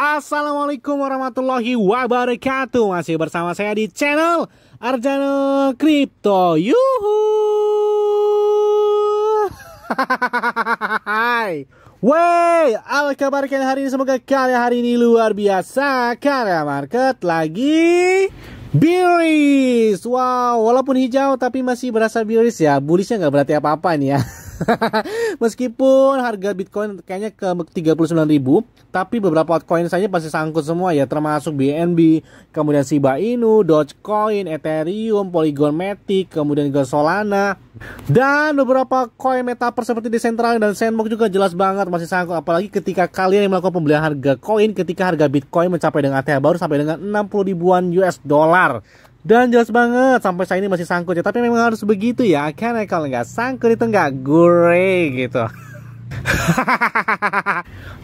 Assalamualaikum warahmatullahi wabarakatuh Masih bersama saya di channel Arjano Crypto Yuhu Hai Wey, apa kabar kalian hari ini? Semoga kalian hari ini luar biasa Karena market lagi Bearish Wow, walaupun hijau tapi masih berasa bearish ya Bullishnya nggak berarti apa-apa nih ya Meskipun harga Bitcoin kayaknya ke 39.000, tapi beberapa altcoin saja pasti sangkut semua ya, termasuk BNB, kemudian Shiba Inu, Dogecoin, Ethereum, Polygon Matic, kemudian juga Solana. Dan beberapa koin metaverse seperti Decentraland dan Sandbox juga jelas banget masih sangkut apalagi ketika kalian yang melakukan pembelian harga koin ketika harga Bitcoin mencapai dengan ATH baru sampai dengan 60 ribuan US dollar. Dan jelas banget sampai saya ini masih sangkut ya Tapi memang harus begitu ya Karena kalau nggak sangkut itu nggak gure gitu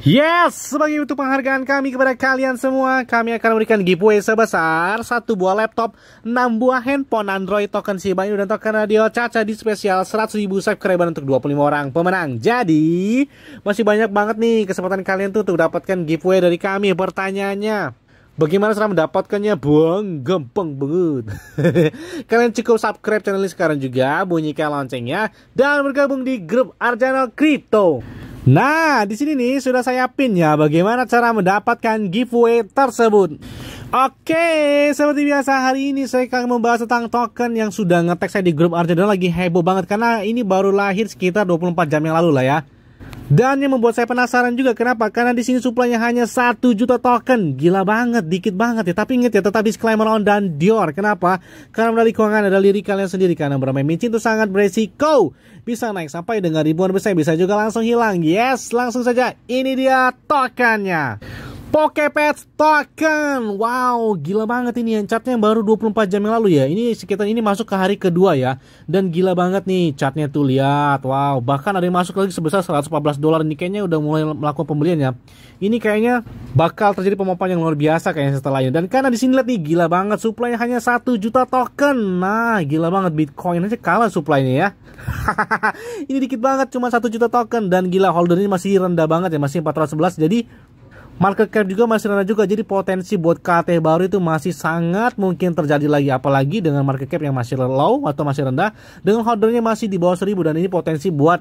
yes, sebagai bentuk penghargaan kami kepada kalian semua, kami akan memberikan giveaway sebesar satu buah laptop, 6 buah handphone Android token Shiba Inu dan token radio Caca di spesial 100.000 subscriber untuk 25 orang pemenang. Jadi, masih banyak banget nih kesempatan kalian tuh untuk dapatkan giveaway dari kami. Pertanyaannya, Bagaimana cara mendapatkannya? Buang gampang banget. Kalian cukup subscribe channel ini sekarang juga, bunyikan loncengnya, dan bergabung di grup Arjana Crypto. Nah, di sini nih sudah saya pin ya bagaimana cara mendapatkan giveaway tersebut. Oke, seperti biasa hari ini saya akan membahas tentang token yang sudah ngetek saya di grup Arjana lagi heboh banget karena ini baru lahir sekitar 24 jam yang lalu lah ya. Dan yang membuat saya penasaran juga kenapa? Karena di sini suplainya hanya 1 juta token. Gila banget, dikit banget ya. Tapi inget ya, tetap disclaimer on dan Dior. Kenapa? Karena medali keuangan ada lirik kalian sendiri. Karena bermain micin itu sangat beresiko. Bisa naik sampai dengan ribuan besar, bisa juga langsung hilang. Yes, langsung saja. Ini dia tokennya. Pokepets Token. Wow, gila banget ini catnya yang baru 24 jam yang lalu ya. Ini sekitar ini masuk ke hari kedua ya. Dan gila banget nih catnya tuh lihat. Wow, bahkan ada yang masuk lagi sebesar 114 dolar. Ini kayaknya udah mulai melakukan pembelian ya. Ini kayaknya bakal terjadi pemompaan yang luar biasa kayaknya setelahnya. Dan karena di sini lihat nih gila banget suplainya hanya 1 juta token. Nah, gila banget Bitcoin aja kalah suplainya ya. ini dikit banget cuma 1 juta token dan gila holder ini masih rendah banget ya, masih 411. Jadi market cap juga masih rendah juga jadi potensi buat KT baru itu masih sangat mungkin terjadi lagi apalagi dengan market cap yang masih low atau masih rendah dengan holdernya masih di bawah 1000 dan ini potensi buat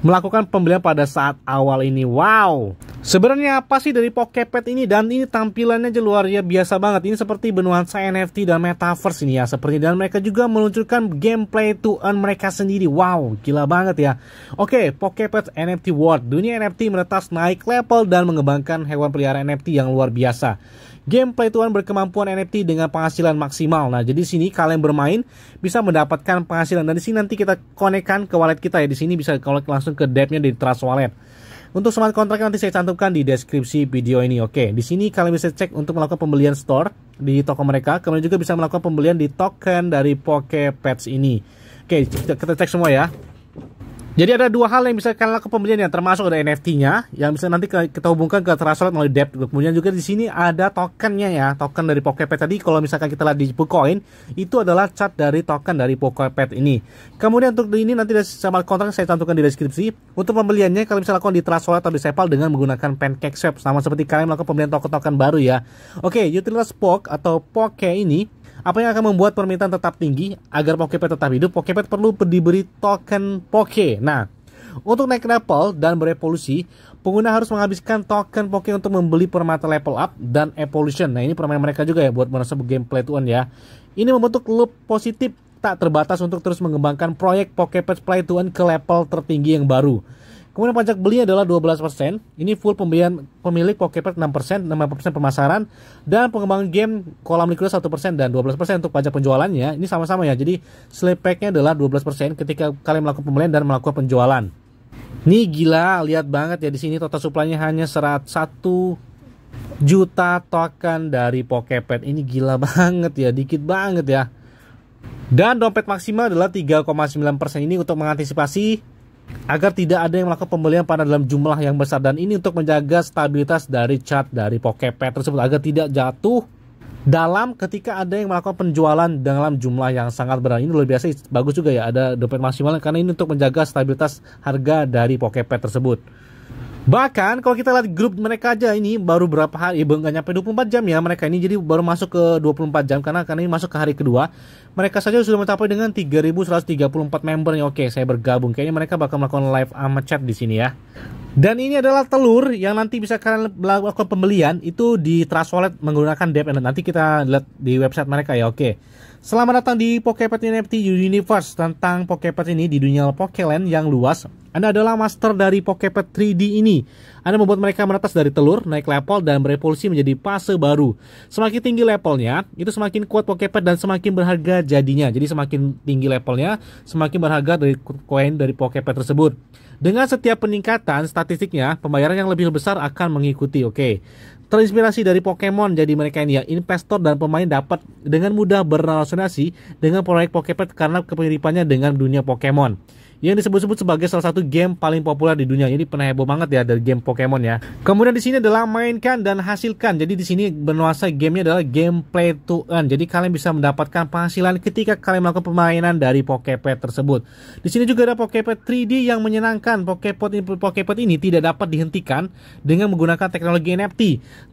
melakukan pembelian pada saat awal ini. Wow. Sebenarnya apa sih dari Pokepet ini dan ini tampilannya aja luar ya, biasa banget. Ini seperti saya NFT dan metaverse ini ya seperti dan mereka juga meluncurkan gameplay to earn mereka sendiri. Wow, gila banget ya. Oke, Pokepet NFT World. Dunia NFT menetas naik level dan mengembangkan hewan peliharaan NFT yang luar biasa. Gameplay tuan berkemampuan NFT dengan penghasilan maksimal. Nah, jadi sini kalian bermain bisa mendapatkan penghasilan. Dan di sini nanti kita konekkan ke wallet kita ya. Di sini bisa kalau langsung langsung ke debt-nya di Trust Wallet. Untuk smart contract nanti saya cantumkan di deskripsi video ini. Oke, di sini kalian bisa cek untuk melakukan pembelian store di toko mereka. Kemudian juga bisa melakukan pembelian di token dari Poke Pets ini. Oke, kita cek semua ya. Jadi ada dua hal yang bisa kalian lakukan pembelian yang termasuk ada NFT-nya yang bisa nanti kita hubungkan ke Trustwallet melalui DApp. Kemudian juga di sini ada tokennya ya, token dari PokePet tadi. Kalau misalkan kita lihat di Bitcoin, itu adalah cat dari token dari PokePet ini. Kemudian untuk ini nanti sama kontrak saya cantumkan di deskripsi. Untuk pembeliannya kalian bisa lakukan di Trustwallet atau di Sepal dengan menggunakan Pancake Swap sama seperti kalian melakukan pembelian token-token baru ya. Oke, utilitas POK atau Poke ini apa yang akan membuat permintaan tetap tinggi agar Pokepet tetap hidup? Pokepet perlu diberi token Poke. Nah, untuk naik level dan berevolusi, pengguna harus menghabiskan token Poke untuk membeli permata level up dan evolution. Nah, ini permainan mereka juga ya buat merasa gameplay tuan ya. Ini membentuk loop positif tak terbatas untuk terus mengembangkan proyek Pokepet Play to Earn ke level tertinggi yang baru. Kemudian pajak beli adalah 12%. Ini full pembelian pemilik Pokepet 6%, 6% pemasaran dan pengembangan game kolam satu 1% dan 12% untuk pajak penjualannya. Ini sama-sama ya. Jadi slipback-nya adalah 12% ketika kalian melakukan pembelian dan melakukan penjualan. Ini gila, lihat banget ya di sini total suplainya hanya 101 juta token dari Pokepet. Ini gila banget ya, dikit banget ya. Dan dompet maksimal adalah 3,9% ini untuk mengantisipasi agar tidak ada yang melakukan pembelian pada dalam jumlah yang besar dan ini untuk menjaga stabilitas dari chart dari Pokepet tersebut agar tidak jatuh dalam ketika ada yang melakukan penjualan dalam jumlah yang sangat berat ini lebih biasa bagus juga ya ada dompet maksimal karena ini untuk menjaga stabilitas harga dari Pokepet tersebut. Bahkan kalau kita lihat grup mereka aja ini baru berapa hari, eh, nggak nyampe 24 jam ya mereka ini jadi baru masuk ke 24 jam karena karena ini masuk ke hari kedua. Mereka saja sudah mencapai dengan 3134 yang Oke, saya bergabung. Kayaknya mereka bakal melakukan live sama chat di sini ya. Dan ini adalah telur yang nanti bisa kalian lakukan pembelian itu di Trust Wallet menggunakan DPN. Nanti kita lihat di website mereka ya. Oke. Selamat datang di Pokepet NFT Universe. Tentang Pokepet ini di dunia Pokelen yang luas, Anda adalah master dari Pokepet 3D ini. Anda membuat mereka menetas dari telur, naik level, dan berevolusi menjadi fase baru. Semakin tinggi levelnya, itu semakin kuat Pokepet dan semakin berharga jadinya. Jadi semakin tinggi levelnya, semakin berharga dari koin dari Pokepet tersebut. Dengan setiap peningkatan statistiknya, pembayaran yang lebih besar akan mengikuti. Oke, Terinspirasi dari Pokemon jadi mereka ini ya investor dan pemain dapat dengan mudah berrelasi dengan proyek Pokepet karena kemiripannya dengan dunia Pokemon yang disebut-sebut sebagai salah satu game paling populer di dunia. Ini pernah heboh banget ya dari game Pokemon ya. Kemudian di sini adalah mainkan dan hasilkan. Jadi di sini bernuansa gamenya adalah gameplay to earn. Jadi kalian bisa mendapatkan penghasilan ketika kalian melakukan permainan dari Pokepet tersebut. Di sini juga ada Pokepet 3D yang menyenangkan. Pokepet ini, Pokepet ini tidak dapat dihentikan dengan menggunakan teknologi NFT.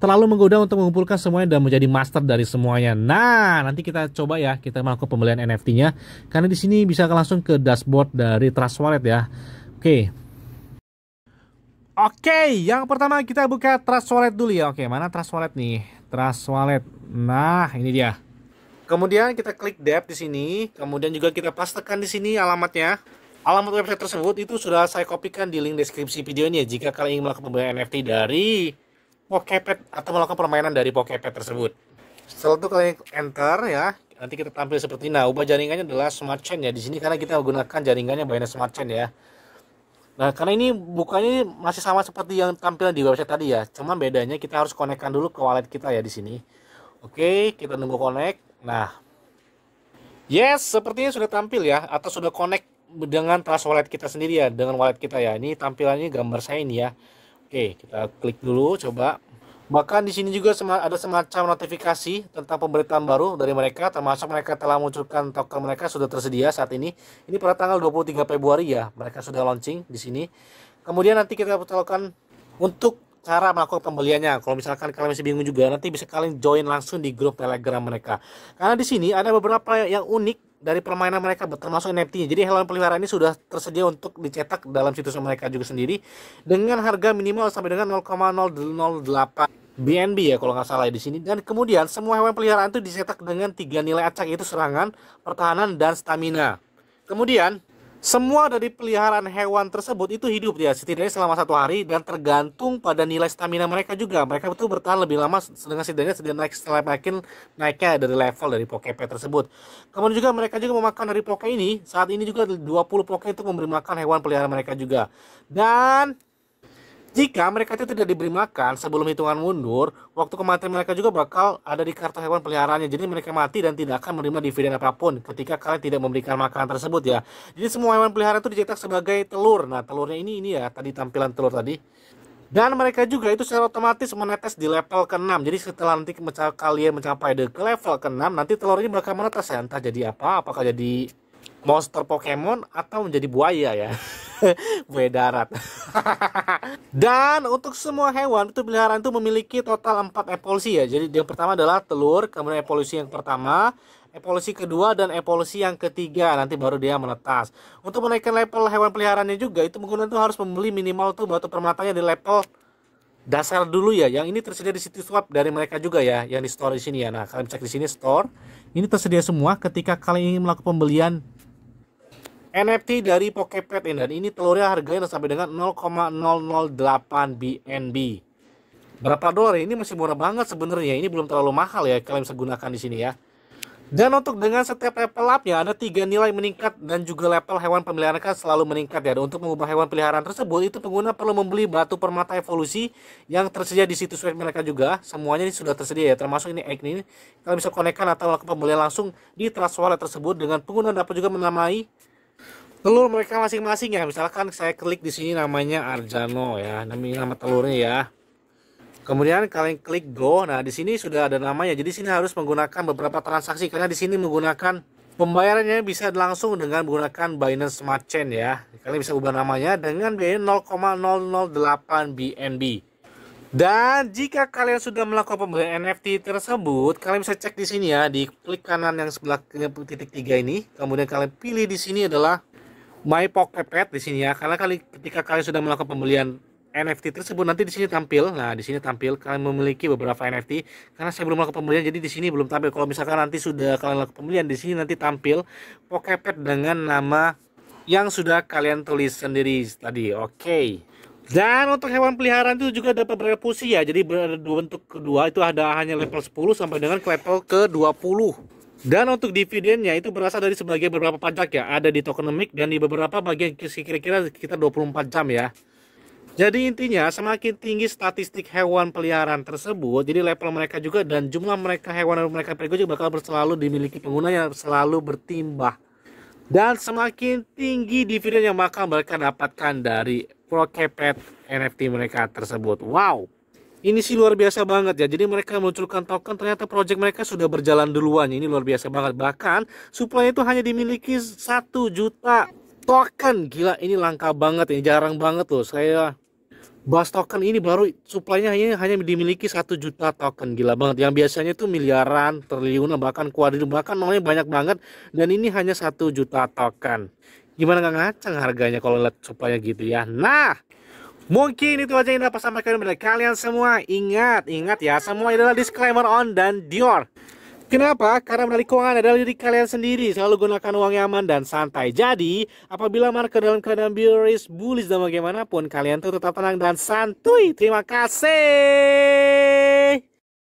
Terlalu menggoda untuk mengumpulkan semuanya dan menjadi master dari semuanya. Nah, nanti kita coba ya kita melakukan pembelian NFT-nya karena di sini bisa langsung ke dashboard dari Trust Wallet ya. Oke. Okay. Oke, okay, yang pertama kita buka Trust Wallet dulu ya. Oke, okay, mana Trust Wallet nih? Trust Wallet. Nah, ini dia. Kemudian kita klik dev di sini, kemudian juga kita pastekan di sini alamatnya. Alamat website tersebut itu sudah saya kopikan di link deskripsi videonya jika kalian ingin melakukan pembelian NFT dari Pokepet atau melakukan permainan dari Pokepet tersebut. Setelah itu kalian enter ya, nanti kita tampil seperti ini. nah ubah jaringannya adalah smart chain ya di sini karena kita menggunakan jaringannya Binance Smart Chain ya nah karena ini bukannya masih sama seperti yang tampilan di website tadi ya Cuma bedanya kita harus konekkan dulu ke wallet kita ya di sini oke kita nunggu connect nah yes sepertinya sudah tampil ya atau sudah connect dengan trust wallet kita sendiri ya dengan wallet kita ya ini tampilannya gambar saya ini ya oke kita klik dulu coba Bahkan di sini juga ada semacam notifikasi tentang pemberitaan baru dari mereka, termasuk mereka telah munculkan token mereka sudah tersedia saat ini. Ini pada tanggal 23 Februari ya, mereka sudah launching di sini. Kemudian nanti kita akan untuk cara melakukan pembeliannya. Kalau misalkan kalian masih bingung juga, nanti bisa kalian join langsung di grup Telegram mereka. Karena di sini ada beberapa yang unik dari permainan mereka termasuk NFT-nya. Jadi hewan pelihara ini sudah tersedia untuk dicetak dalam situs mereka juga sendiri dengan harga minimal sampai dengan 0,008 BNB ya kalau nggak salah ya di sini dan kemudian semua hewan peliharaan itu dicetak dengan tiga nilai acak yaitu serangan, pertahanan dan stamina. Kemudian semua dari peliharaan hewan tersebut itu hidup ya setidaknya selama satu hari dan tergantung pada nilai stamina mereka juga. Mereka itu bertahan lebih lama dengan setidaknya sedang naik makin naiknya dari level dari Pokepe tersebut. Kemudian juga mereka juga memakan dari Poke ini. Saat ini juga 20 Poke itu memberi makan hewan peliharaan mereka juga. Dan jika mereka itu tidak diberi makan sebelum hitungan mundur, waktu kematian mereka juga bakal ada di kartu hewan peliharaannya. Jadi mereka mati dan tidak akan menerima dividen apapun ketika kalian tidak memberikan makanan tersebut ya. Jadi semua hewan peliharaan itu dicetak sebagai telur. Nah telurnya ini ini ya tadi tampilan telur tadi. Dan mereka juga itu secara otomatis menetes di level ke-6. Jadi setelah nanti kalian mencapai ke level ke-6, nanti telur ini bakal menetes ya. Entah jadi apa, apakah jadi monster Pokemon atau menjadi buaya ya. buaya darat. Dan untuk semua hewan itu peliharaan itu memiliki total 4 evolusi ya. Jadi yang pertama adalah telur, kemudian evolusi yang pertama, evolusi kedua dan evolusi yang ketiga nanti baru dia menetas. Untuk menaikkan level hewan peliharaannya juga itu menggunakan itu harus membeli minimal tuh batu permatanya di level dasar dulu ya. Yang ini tersedia di situs web dari mereka juga ya, yang di store di sini ya. Nah, kalian cek di sini store. Ini tersedia semua ketika kalian ingin melakukan pembelian NFT dari Pokepet ini dan ini telurnya harganya sampai dengan 0,008 BNB. Berapa dolar? Ya? Ini masih murah banget sebenarnya. Ini belum terlalu mahal ya kalian bisa gunakan di sini ya. Dan untuk dengan setiap level upnya ada tiga nilai meningkat dan juga level hewan pemeliharaan kan selalu meningkat ya. Dan untuk mengubah hewan peliharaan tersebut itu pengguna perlu membeli batu permata evolusi yang tersedia di situs web mereka juga. Semuanya ini sudah tersedia ya termasuk ini egg ini. Kalian bisa konekkan atau melakukan pembelian langsung di wallet tersebut dengan pengguna dapat juga menamai telur mereka masing-masing ya misalkan saya klik di sini namanya Arjano ya namanya nama telurnya ya kemudian kalian klik go nah di sini sudah ada namanya jadi sini harus menggunakan beberapa transaksi karena di sini menggunakan pembayarannya bisa langsung dengan menggunakan Binance Smart Chain ya kalian bisa ubah namanya dengan biaya 0,008 BNB dan jika kalian sudah melakukan pembelian NFT tersebut, kalian bisa cek di sini ya, di klik kanan yang sebelah titik tiga ini. Kemudian kalian pilih di sini adalah My Pocket Pet di sini ya. Karena kali ketika kalian sudah melakukan pembelian NFT tersebut nanti di sini tampil. Nah, di sini tampil kalian memiliki beberapa NFT. Karena saya belum melakukan pembelian jadi di sini belum tampil. Kalau misalkan nanti sudah kalian melakukan pembelian di sini nanti tampil Pocket Pet dengan nama yang sudah kalian tulis sendiri tadi. Oke. Okay. Dan untuk hewan peliharaan itu juga ada beberapa ya. Jadi berbentuk kedua itu ada hanya level 10 sampai dengan level ke 20. Dan untuk dividennya itu berasal dari sebagian beberapa pajak ya, ada di tokenomik dan di beberapa bagian kira-kira sekitar 24 jam ya. Jadi intinya semakin tinggi statistik hewan peliharaan tersebut, jadi level mereka juga dan jumlah mereka hewan yang mereka pegang juga bakal selalu dimiliki pengguna yang selalu bertimbah. Dan semakin tinggi dividen yang bakal mereka dapatkan dari Pro NFT mereka tersebut. Wow, ini sih luar biasa banget ya. Jadi mereka munculkan token ternyata project mereka sudah berjalan duluan. Ini luar biasa banget. Bahkan supply itu hanya dimiliki satu juta token. Gila ini langka banget ini jarang banget loh. Saya bahas token ini baru suplainya hanya, hanya dimiliki satu juta token. Gila banget. Yang biasanya itu miliaran, triliunan, bahkan kuadril, bahkan namanya banyak banget. Dan ini hanya satu juta token. Gimana nggak ngaceng harganya kalau lihat supply gitu ya. Nah, Mungkin itu aja yang dapat sampaikan kepada kalian semua. Ingat, ingat ya, semua adalah disclaimer on dan Dior. Kenapa? Karena menarik keuangan adalah diri kalian sendiri. Selalu gunakan uang yang aman dan santai. Jadi, apabila market dalam keadaan bearish, bullish dan bagaimanapun, kalian tuh tetap tenang dan santuy. Terima kasih.